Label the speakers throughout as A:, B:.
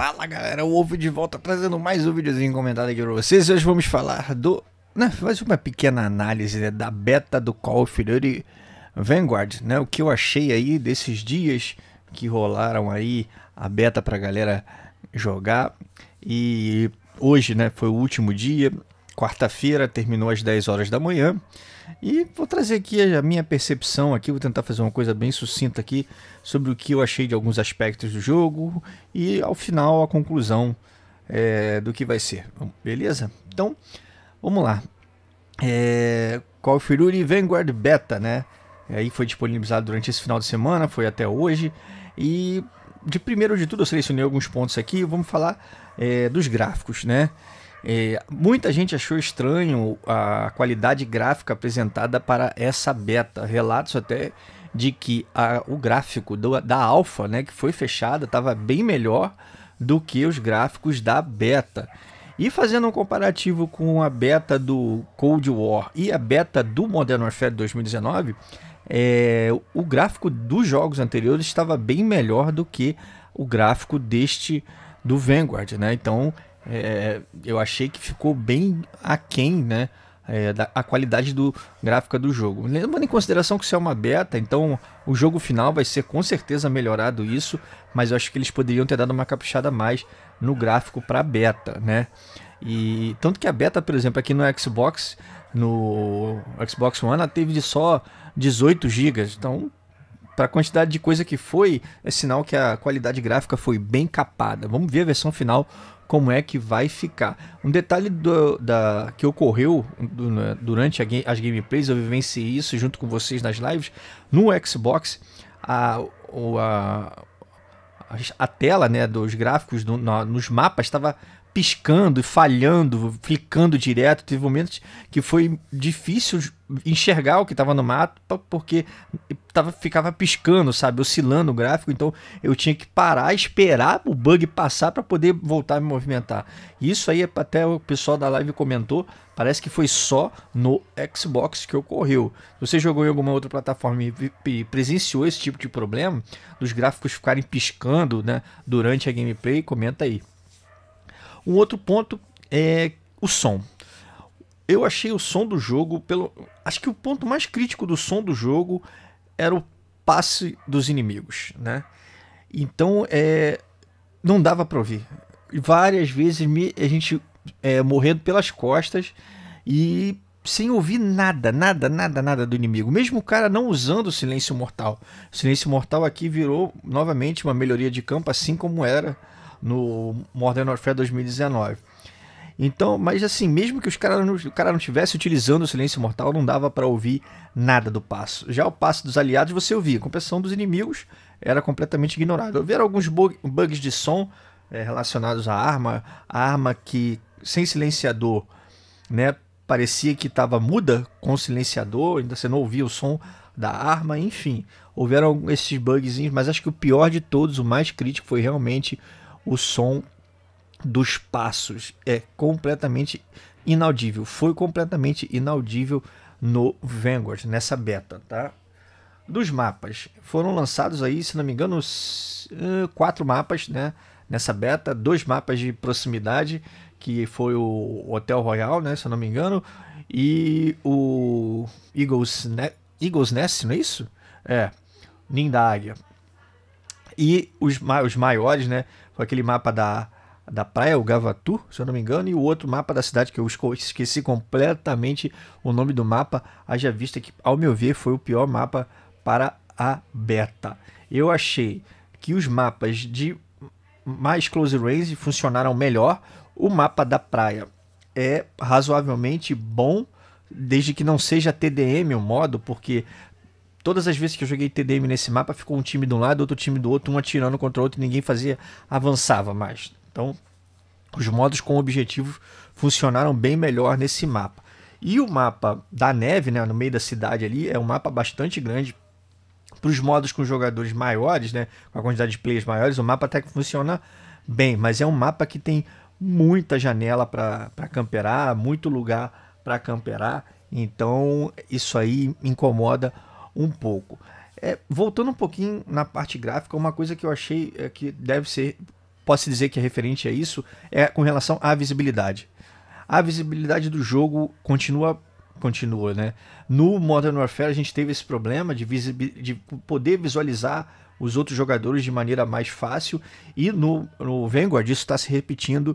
A: Fala galera, o Ovo de volta trazendo mais um videozinho comentado aqui pra vocês hoje vamos falar do... Né, faz uma pequena análise né, da beta do Call of Duty Vanguard, né? O que eu achei aí desses dias que rolaram aí a beta pra galera jogar e hoje, né, foi o último dia quarta-feira, terminou às 10 horas da manhã. E vou trazer aqui a minha percepção aqui, vou tentar fazer uma coisa bem sucinta aqui sobre o que eu achei de alguns aspectos do jogo e ao final a conclusão é, do que vai ser. Beleza? Então, vamos lá. É, Call of Duty Vanguard Beta, né? Aí foi disponibilizado durante esse final de semana, foi até hoje. E de primeiro de tudo eu selecionei alguns pontos aqui, vamos falar é, dos gráficos, né? É, muita gente achou estranho a qualidade gráfica apresentada para essa beta. Relatos até de que a, o gráfico do, da alfa, né, que foi fechada, estava bem melhor do que os gráficos da beta. E fazendo um comparativo com a beta do Cold War e a beta do Modern Warfare 2019, é, o gráfico dos jogos anteriores estava bem melhor do que o gráfico deste do Vanguard, né? Então é, eu achei que ficou bem aquém, né? É, da, a qualidade do gráfica do jogo. Levando em consideração que isso é uma beta, então o jogo final vai ser com certeza melhorado isso, mas eu acho que eles poderiam ter dado uma caprichada mais no gráfico para beta, né? E tanto que a beta, por exemplo, aqui no Xbox, no Xbox One, ela teve de só 18 GB, então para a quantidade de coisa que foi, é sinal que a qualidade gráfica foi bem capada. Vamos ver a versão final como é que vai ficar. Um detalhe do, da, que ocorreu do, né, durante a, as gameplays, eu vivenciei isso junto com vocês nas lives, no Xbox, a, a, a tela né, dos gráficos do, na, nos mapas estava piscando, e falhando, flicando direto. Teve momentos que foi difícil enxergar o que estava no mato, porque tava, ficava piscando, sabe, oscilando o gráfico. Então eu tinha que parar, esperar o bug passar para poder voltar a me movimentar. Isso aí até o pessoal da live comentou. Parece que foi só no Xbox que ocorreu. Se você jogou em alguma outra plataforma e presenciou esse tipo de problema, dos gráficos ficarem piscando né, durante a gameplay, comenta aí. Um outro ponto é o som. Eu achei o som do jogo pelo. Acho que o ponto mais crítico do som do jogo era o passe dos inimigos, né? Então é, não dava para ouvir. Várias vezes me, a gente é, morrendo pelas costas e sem ouvir nada, nada, nada, nada do inimigo. Mesmo o cara não usando o silêncio mortal. O silêncio mortal aqui virou novamente uma melhoria de campo, assim como era no Modern Warfare 2019. Então, mas assim, mesmo que os cara não, o cara não estivesse utilizando o silêncio mortal, não dava para ouvir nada do passo. Já o passo dos aliados você ouvia, a compensação dos inimigos era completamente ignorada. Houveram alguns bugs de som é, relacionados à arma, a arma que sem silenciador, né, parecia que estava muda com o silenciador, ainda você não ouvia o som da arma, enfim. Houveram esses bugzinhos, mas acho que o pior de todos, o mais crítico foi realmente o som dos passos é completamente inaudível. Foi completamente inaudível no Vanguard, nessa beta, tá? Dos mapas. Foram lançados aí, se não me engano, eh, quatro mapas, né? Nessa beta, dois mapas de proximidade, que foi o Hotel Royal, né? Se não me engano, e o Eagles, ne Eagles Nest, não é isso? É, Ninho da Águia e os, os maiores, né? Foi aquele mapa da, da praia, o Gavatu, se eu não me engano, e o outro mapa da cidade, que eu esqueci completamente o nome do mapa, haja vista que, ao meu ver, foi o pior mapa para a beta. Eu achei que os mapas de mais close range funcionaram melhor. O mapa da praia é razoavelmente bom, desde que não seja TDM o modo, porque Todas as vezes que eu joguei TDM nesse mapa, ficou um time de um lado, outro time do outro, um atirando contra o outro, ninguém fazia, avançava mais. Então, os modos com objetivos funcionaram bem melhor nesse mapa. E o mapa da neve, né, no meio da cidade ali, é um mapa bastante grande. Para os modos com jogadores maiores, né, com a quantidade de players maiores, o mapa até que funciona bem, mas é um mapa que tem muita janela para camperar, muito lugar para camperar. Então, isso aí incomoda um pouco. É, voltando um pouquinho na parte gráfica, uma coisa que eu achei é, que deve ser, posso dizer que é referente a isso, é com relação à visibilidade. A visibilidade do jogo continua continua, né? No Modern Warfare a gente teve esse problema de, de poder visualizar os outros jogadores de maneira mais fácil e no, no Vanguard isso está se repetindo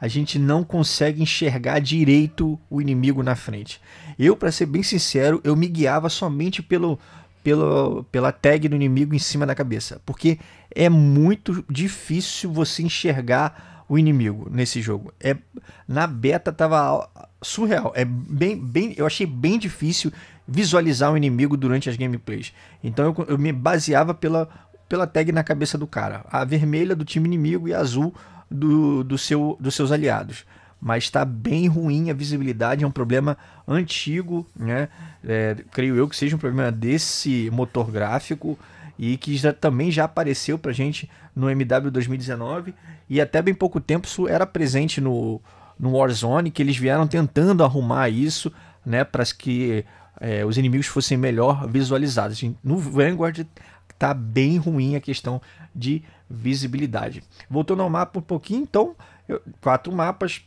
A: a gente não consegue enxergar direito o inimigo na frente. Eu, para ser bem sincero, eu me guiava somente pelo, pelo, pela tag do inimigo em cima da cabeça, porque é muito difícil você enxergar o inimigo nesse jogo. É na beta tava surreal, é bem bem, eu achei bem difícil visualizar o inimigo durante as gameplays. Então eu, eu me baseava pela pela tag na cabeça do cara, a vermelha do time inimigo e a azul do, do seu, dos seus aliados. Mas está bem ruim a visibilidade, é um problema antigo, né? É, creio eu que seja um problema desse motor gráfico e que já, também já apareceu para gente no MW 2019 e até bem pouco tempo isso era presente no, no Warzone que eles vieram tentando arrumar isso, né, para que é, os inimigos fossem melhor visualizados. No Vanguard está bem ruim a questão de visibilidade. Voltando ao mapa um pouquinho, então, eu, quatro mapas,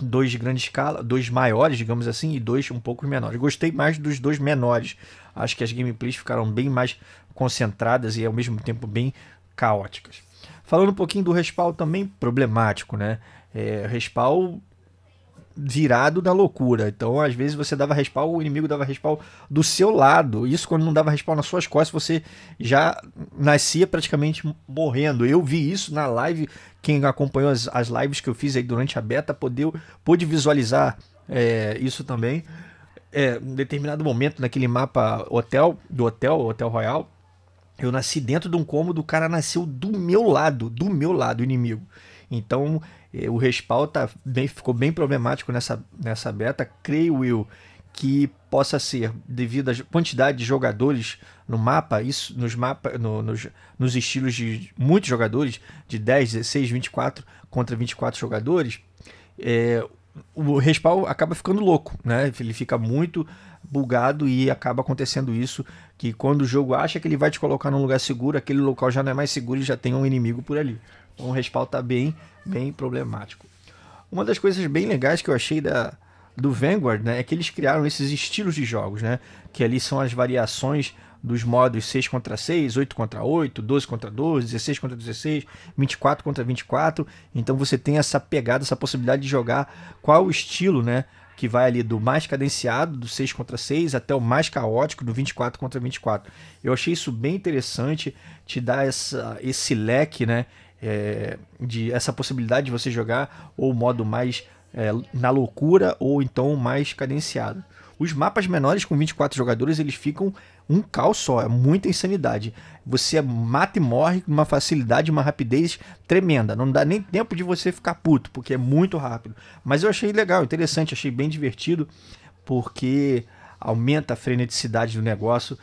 A: dois de grande escala, dois maiores, digamos assim, e dois um pouco menores. Gostei mais dos dois menores. Acho que as gameplays ficaram bem mais concentradas e ao mesmo tempo bem caóticas. Falando um pouquinho do respawn também problemático, né? É, respawn virado da loucura. Então, às vezes, você dava respawn, o inimigo dava respawn do seu lado. Isso quando não dava respawn nas suas costas, você já nascia praticamente morrendo. Eu vi isso na live. Quem acompanhou as, as lives que eu fiz aí durante a beta pôde, pôde visualizar é, isso também. É, em determinado momento, naquele mapa hotel, do hotel, Hotel Royal, eu nasci dentro de um cômodo, o cara nasceu do meu lado, do meu lado, inimigo. Então, eh, o respaldo tá bem, ficou bem problemático nessa, nessa beta, creio eu que possa ser devido à quantidade de jogadores no mapa, isso nos mapas, no, nos, nos, estilos de muitos jogadores, de 10, 16, 24 contra 24 jogadores, é, o respawn acaba ficando louco, né? Ele fica muito bugado e acaba acontecendo isso que quando o jogo acha que ele vai te colocar num lugar seguro, aquele local já não é mais seguro e já tem um inimigo por ali um então, respaldo tá bem, bem problemático. Uma das coisas bem legais que eu achei da, do Vanguard né, é que eles criaram esses estilos de jogos, né, que ali são as variações dos modos 6 contra 6, 8 contra 8, 12 contra 12, 16 contra 16, 24 contra 24. Então você tem essa pegada, essa possibilidade de jogar qual o estilo, né? Que vai ali do mais cadenciado, do 6 contra 6, até o mais caótico, do 24 contra 24. Eu achei isso bem interessante, te dar essa, esse leque, né? é, de essa possibilidade de você jogar ou modo mais é, na loucura ou então mais cadenciado. Os mapas menores com 24 jogadores eles ficam um caos só, é muita insanidade. Você é mata e morre com uma facilidade, uma rapidez tremenda. Não dá nem tempo de você ficar puto, porque é muito rápido. Mas eu achei legal, interessante, achei bem divertido, porque aumenta a freneticidade do negócio.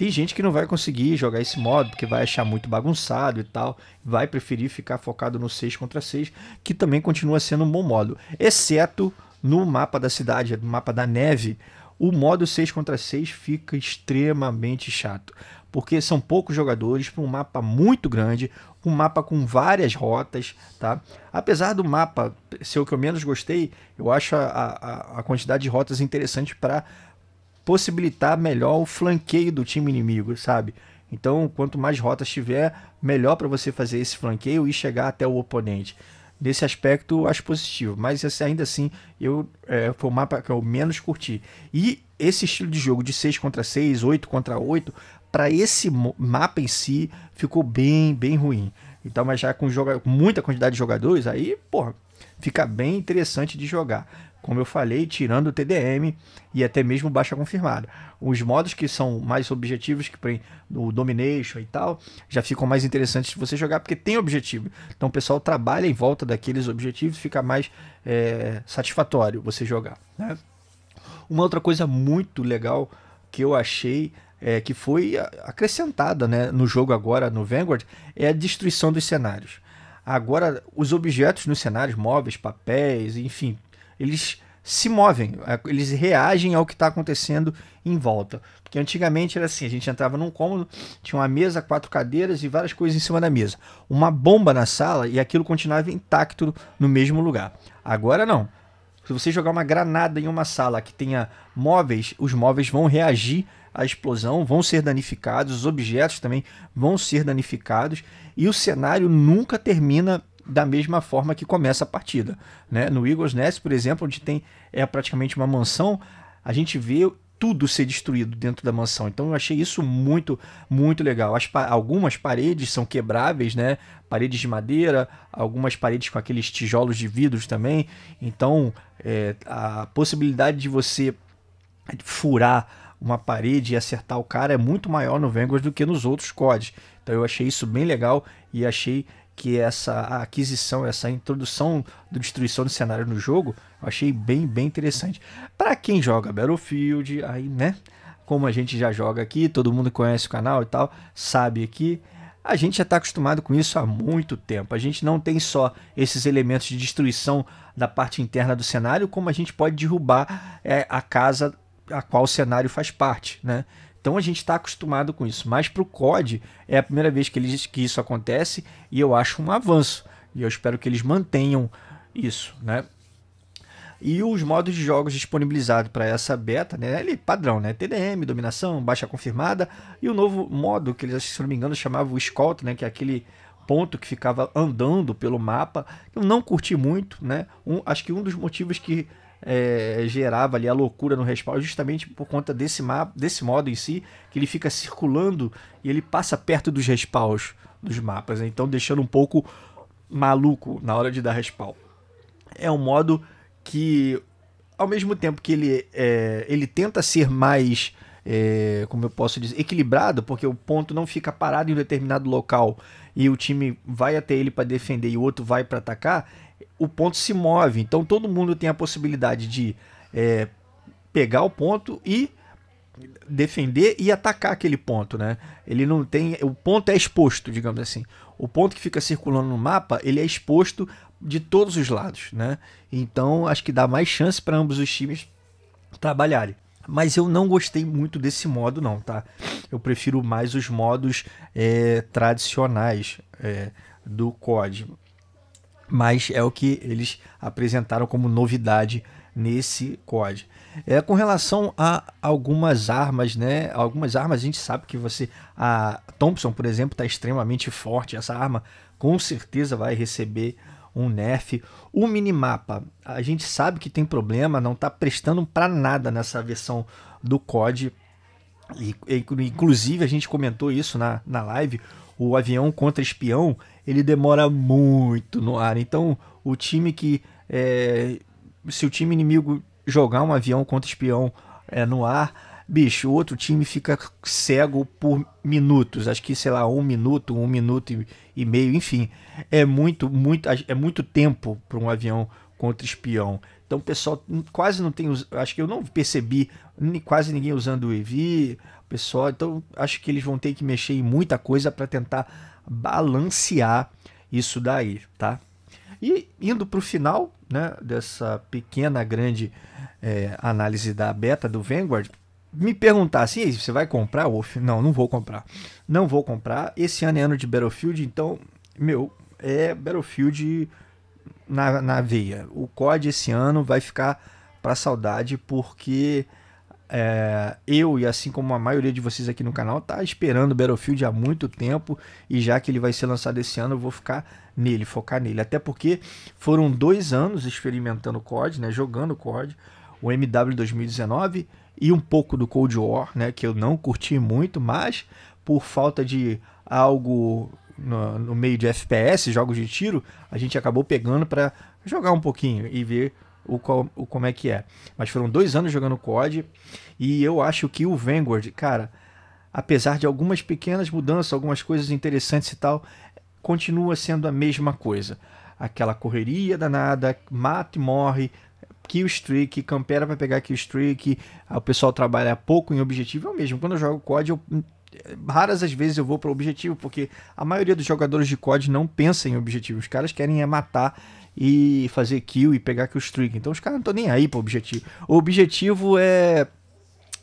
A: Tem gente que não vai conseguir jogar esse modo, porque vai achar muito bagunçado e tal, vai preferir ficar focado no 6 contra 6, que também continua sendo um bom modo, exceto no mapa da cidade, no mapa da neve, o modo 6 contra 6 fica extremamente chato, porque são poucos jogadores para um mapa muito grande, um mapa com várias rotas, tá? Apesar do mapa ser o que eu menos gostei, eu acho a, a, a quantidade de rotas interessante para possibilitar melhor o flanqueio do time inimigo, sabe? Então, quanto mais rotas tiver, melhor para você fazer esse flanqueio e chegar até o oponente. Nesse aspecto, acho positivo, mas ainda assim, eu, é, foi o mapa que eu menos curti. E esse estilo de jogo de 6 contra 6, 8 contra 8, para esse mapa em si, ficou bem, bem ruim. Então, mas já com joga muita quantidade de jogadores, aí, pô, fica bem interessante de jogar. Como eu falei, tirando o TDM e até mesmo baixa confirmada. Os modos que são mais objetivos, que tem o Domination e tal, já ficam mais interessantes de você jogar, porque tem objetivo. Então o pessoal trabalha em volta daqueles objetivos, fica mais é, satisfatório você jogar. Né? Uma outra coisa muito legal que eu achei é, que foi acrescentada né, no jogo agora, no Vanguard, é a destruição dos cenários. Agora, os objetos nos cenários, móveis, papéis, enfim, eles se movem, é, eles reagem ao que está acontecendo em volta. Porque antigamente era assim: a gente entrava num cômodo, tinha uma mesa, quatro cadeiras e várias coisas em cima da mesa. Uma bomba na sala e aquilo continuava intacto no mesmo lugar. Agora não. Se você jogar uma granada em uma sala que tenha móveis, os móveis vão reagir a explosão, vão ser danificados, os objetos também vão ser danificados e o cenário nunca termina da mesma forma que começa a partida. Né? No Eagles Nest, por exemplo, onde tem é praticamente uma mansão, a gente vê tudo ser destruído dentro da mansão. Então eu achei isso muito, muito legal. As, algumas paredes são quebráveis, né? Paredes de madeira, algumas paredes com aqueles tijolos de vidros também. Então é, a possibilidade de você furar uma parede e acertar o cara é muito maior no Vanguard do que nos outros CODs. Então eu achei isso bem legal e achei que essa aquisição, essa introdução do destruição do cenário no jogo, eu achei bem, bem interessante. Para quem joga Battlefield, aí, né? Como a gente já joga aqui, todo mundo conhece o canal e tal, sabe aqui. A gente já está acostumado com isso há muito tempo. A gente não tem só esses elementos de destruição da parte interna do cenário, como a gente pode derrubar é, a casa a qual o cenário faz parte, né? Então a gente está acostumado com isso. Mas para o COD é a primeira vez que, eles, que isso acontece e eu acho um avanço. E eu espero que eles mantenham isso, né? E os modos de jogos disponibilizados para essa beta, né? Ele padrão, né? TDM, dominação, baixa confirmada e o novo modo que eles, se não me engano, chamava o Scout, né? Que é aquele ponto que ficava andando pelo mapa. Eu não curti muito, né? Um, acho que um dos motivos que é, gerava ali a loucura no respaldo, justamente por conta desse, mapa, desse modo em si, que ele fica circulando e ele passa perto dos respawns dos mapas, né? então deixando um pouco maluco na hora de dar respawn. É um modo que, ao mesmo tempo que ele, é, ele tenta ser mais, é, como eu posso dizer, equilibrado, porque o ponto não fica parado em um determinado local e o time vai até ele para defender e o outro vai para atacar, o ponto se move. Então todo mundo tem a possibilidade de é, pegar o ponto e defender e atacar aquele ponto, né? Ele não tem, o ponto é exposto, digamos assim. O ponto que fica circulando no mapa, ele é exposto de todos os lados, né? Então acho que dá mais chance para ambos os times trabalharem. Mas eu não gostei muito desse modo, não, tá? Eu prefiro mais os modos é, tradicionais é, do COD mas é o que eles apresentaram como novidade nesse COD. É, com relação a algumas armas, né? Algumas armas a gente sabe que você. A Thompson, por exemplo, está extremamente forte. Essa arma com certeza vai receber um nerf. O minimapa, a gente sabe que tem problema, não está prestando para nada nessa versão do COD. E, inclusive, a gente comentou isso na, na live o avião contra espião, ele demora muito no ar. Então, o time que. É, se o time inimigo jogar um avião contra espião é, no ar, bicho, o outro time fica cego por minutos. Acho que, sei lá, um minuto, um minuto e, e meio, enfim. É muito, muito, é muito tempo para um avião contra espião. Então o pessoal quase não tem. Acho que eu não percebi quase ninguém usando o EV pessoal. Então, acho que eles vão ter que mexer em muita coisa para tentar balancear isso daí, tá? E indo para o final né, dessa pequena, grande é, análise da beta do Vanguard, me perguntar assim, você vai comprar, Wolf? Não, não vou comprar. Não vou comprar. Esse ano é ano de Battlefield, então, meu, é Battlefield na, na veia. O COD esse ano vai ficar para saudade, porque é, eu e assim como a maioria de vocês aqui no canal tá esperando Battlefield há muito tempo e já que ele vai ser lançado esse ano eu vou ficar nele, focar nele, até porque foram dois anos experimentando COD, né, jogando COD, o MW 2019 e um pouco do Cold War, né, que eu não curti muito, mas por falta de algo no, no meio de FPS, jogos de tiro, a gente acabou pegando para jogar um pouquinho e ver o, o como é que é. Mas foram dois anos jogando COD e eu acho que o Vanguard, cara, apesar de algumas pequenas mudanças, algumas coisas interessantes e tal, continua sendo a mesma coisa. Aquela correria danada, mata e morre, kill streak, campera para pegar kill streak, ah, o pessoal trabalha pouco em objetivo, eu é mesmo, quando eu jogo COD, eu, raras as vezes eu vou para o objetivo, porque a maioria dos jogadores de COD não pensa em objetivo, os caras querem é matar e fazer kill e pegar kill streak. Então os caras não estão nem aí pro objetivo. O objetivo é,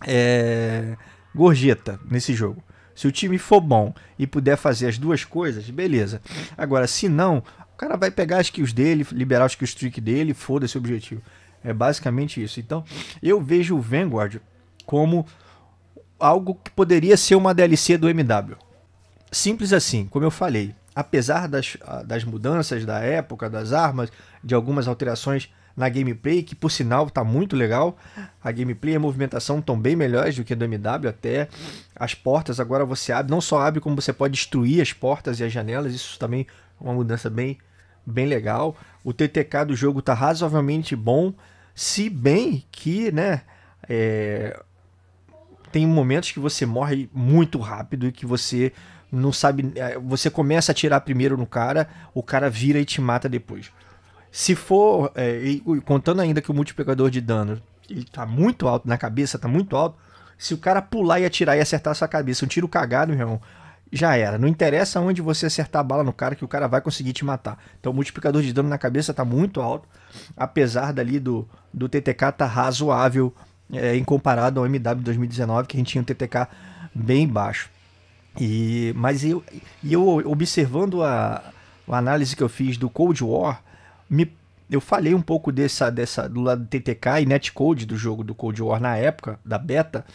A: é gorjeta nesse jogo. Se o time for bom e puder fazer as duas coisas, beleza. Agora, se não, o cara vai pegar as kills dele, liberar os kill streak dele, foda-se o objetivo. É basicamente isso. Então, eu vejo o Vanguard como algo que poderia ser uma DLC do MW. Simples assim, como eu falei apesar das, ah, das mudanças da época, das armas, de algumas alterações na gameplay, que por sinal está muito legal. A gameplay e a movimentação estão bem melhores do que do MW até. As portas agora você abre, não só abre, como você pode destruir as portas e as janelas. Isso também é uma mudança bem, bem legal. O TTK do jogo está razoavelmente bom, se bem que, né, é... tem momentos que você morre muito rápido e que você não sabe. É, você começa a tirar primeiro no cara, o cara vira e te mata depois. Se for. É, e, contando ainda que o multiplicador de dano ele tá muito alto na cabeça, tá muito alto. Se o cara pular e atirar e acertar a sua cabeça, um tiro cagado, meu irmão, já era. Não interessa onde você acertar a bala no cara, que o cara vai conseguir te matar. Então o multiplicador de dano na cabeça tá muito alto, apesar dali do, do TTK tá razoável é, em comparado ao MW 2019, que a gente tinha um TTK bem baixo. E, mas eu, eu observando a, a análise que eu fiz do Cold War, me, eu falei um pouco dessa, dessa do lado do TTK e netcode do jogo do Cold War na época, da beta,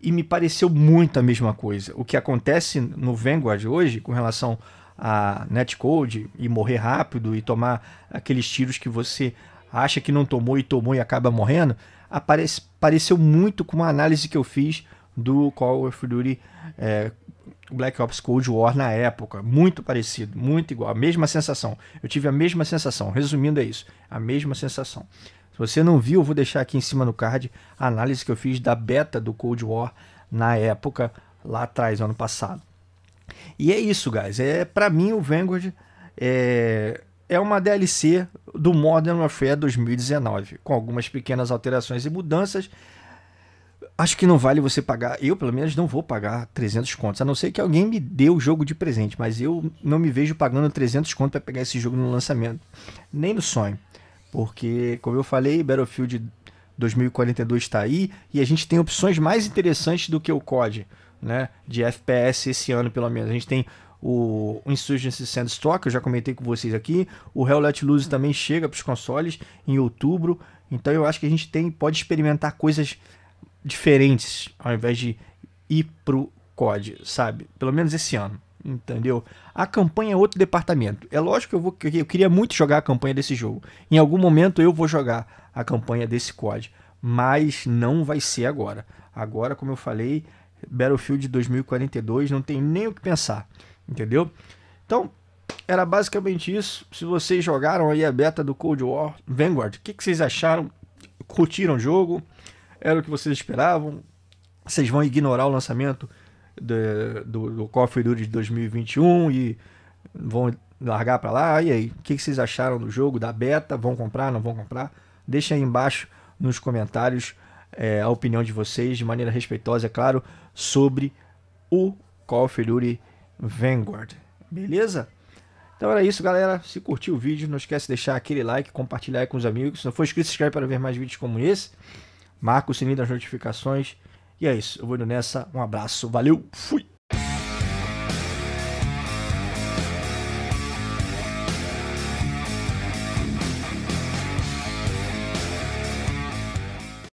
A: e me pareceu muito a mesma coisa. O que acontece no Vanguard hoje com relação a netcode e morrer rápido e tomar aqueles tiros que você acha que não tomou e tomou e acaba morrendo, aparece, pareceu muito com uma análise que eu fiz do Call of Duty é, Black Ops Cold War na época. Muito parecido, muito igual. A mesma sensação. Eu tive a mesma sensação. Resumindo, é isso. A mesma sensação. Se você não viu, eu vou deixar aqui em cima no card a análise que eu fiz da beta do Cold War na época, lá atrás, ano passado. E é isso, guys. É, para mim, o Vanguard é, é uma DLC do Modern Warfare 2019, com algumas pequenas alterações e mudanças acho que não vale você pagar. Eu, pelo menos, não vou pagar 300 contos. A não ser que alguém me dê o jogo de presente. Mas eu não me vejo pagando 300 contos para pegar esse jogo no lançamento. Nem no sonho. Porque, como eu falei, Battlefield 2042 está aí. E a gente tem opções mais interessantes do que o COD. Né, de FPS esse ano, pelo menos. A gente tem o Insurgency Sandstorm, que eu já comentei com vocês aqui. O Hell Let Loose também chega para os consoles em outubro. Então eu acho que a gente tem pode experimentar coisas diferentes, ao invés de ir pro COD, sabe? Pelo menos esse ano, entendeu? A campanha é outro departamento. É lógico que eu, vou, eu queria muito jogar a campanha desse jogo. Em algum momento eu vou jogar a campanha desse COD, mas não vai ser agora. Agora, como eu falei, Battlefield 2042 não tem nem o que pensar, entendeu? Então, era basicamente isso. Se vocês jogaram aí a beta do Cold War Vanguard, o que, que vocês acharam? Curtiram o jogo? Era o que vocês esperavam? Vocês vão ignorar o lançamento do, do, do Call of Duty de 2021 e vão largar para lá? E aí, o que, que vocês acharam do jogo, da beta? Vão comprar, não vão comprar? Deixa aí embaixo nos comentários é, a opinião de vocês, de maneira respeitosa, é claro, sobre o Call of Duty Vanguard. Beleza? Então era isso, galera. Se curtiu o vídeo, não esquece de deixar aquele like, compartilhar com os amigos. Se não for inscrito, se inscreve para ver mais vídeos como esse marca o sininho das notificações. E é isso. Eu vou indo nessa. Um abraço. Valeu. Fui.